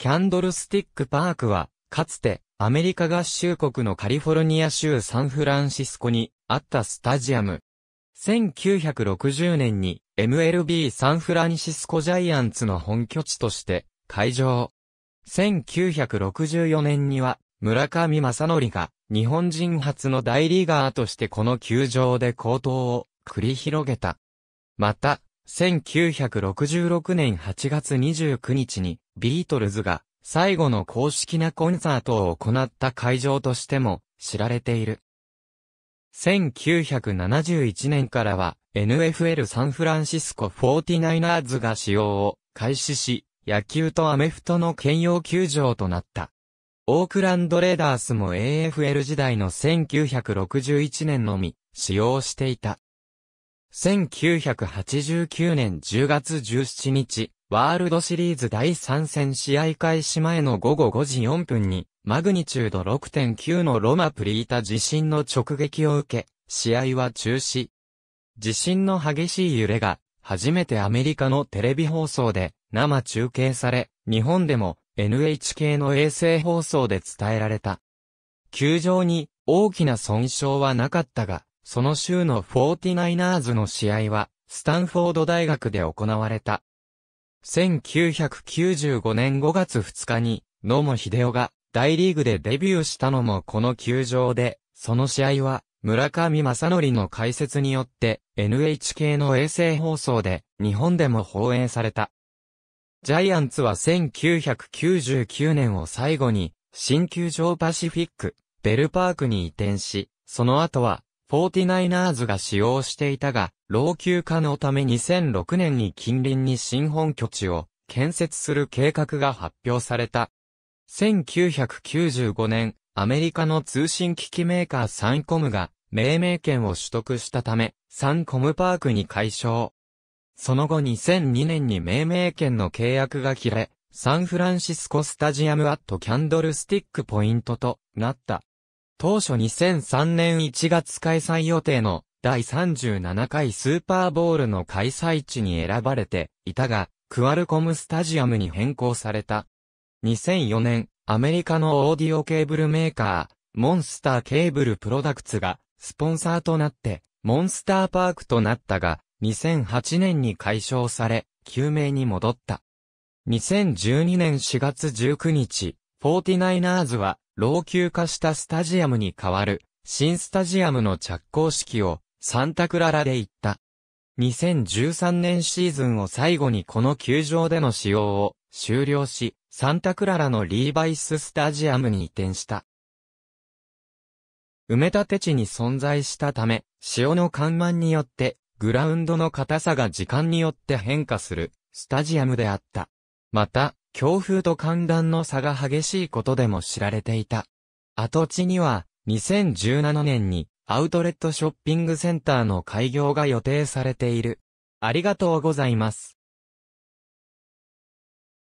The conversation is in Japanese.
キャンドルスティックパークは、かつて、アメリカ合衆国のカリフォルニア州サンフランシスコにあったスタジアム。1960年に MLB サンフランシスコジャイアンツの本拠地として会場。1964年には村上正則が日本人初の大リーガーとしてこの球場で高騰を繰り広げた。また、1966年8月29日にビートルズが最後の公式なコンサートを行った会場としても知られている。1971年からは NFL サンフランシスコ 49ers が使用を開始し、野球とアメフトの兼用球場となった。オークランドレーダースも AFL 時代の1961年のみ使用していた。1989年10月17日、ワールドシリーズ第3戦試合開始前の午後5時4分に、マグニチュード6.9のロマプリータ地震の直撃を受け、試合は中止。地震の激しい揺れが、初めてアメリカのテレビ放送で生中継され、日本でも NHK の衛星放送で伝えられた。球場に大きな損傷はなかったが、その週のフォーティナイナーズの試合は、スタンフォード大学で行われた。1995年5月2日に、野茂秀夫が大リーグでデビューしたのもこの球場で、その試合は、村上正則の解説によって NHK の衛星放送で日本でも放映された。ジャイアンツは1999年を最後に新球場パシフィックベルパークに移転し、その後は 49ers が使用していたが、老朽化のため2006年に近隣に新本拠地を建設する計画が発表された。1995年、アメリカの通信機器メーカーサンコムが命名権を取得したため、サンコムパークに解消。その後2002年に命名権の契約が切れ、サンフランシスコスタジアムアットキャンドルスティックポイントとなった。当初2003年1月開催予定の第37回スーパーボールの開催地に選ばれていたが、クアルコムスタジアムに変更された。2004年、アメリカのオーディオケーブルメーカー、モンスターケーブルプロダクツが、スポンサーとなって、モンスターパークとなったが、2008年に解消され、救命に戻った。2012年4月19日、49ers は、老朽化したスタジアムに代わる、新スタジアムの着工式を、サンタクララで行った。2013年シーズンを最後にこの球場での使用を終了し、サンタクララのリーバイススタジアムに移転した。埋め立て地に存在したため、潮の緩慢によって、グラウンドの硬さが時間によって変化する、スタジアムであった。また、強風と寒暖の差が激しいことでも知られていた。跡地には、2017年にアウトレットショッピングセンターの開業が予定されている。ありがとうございます。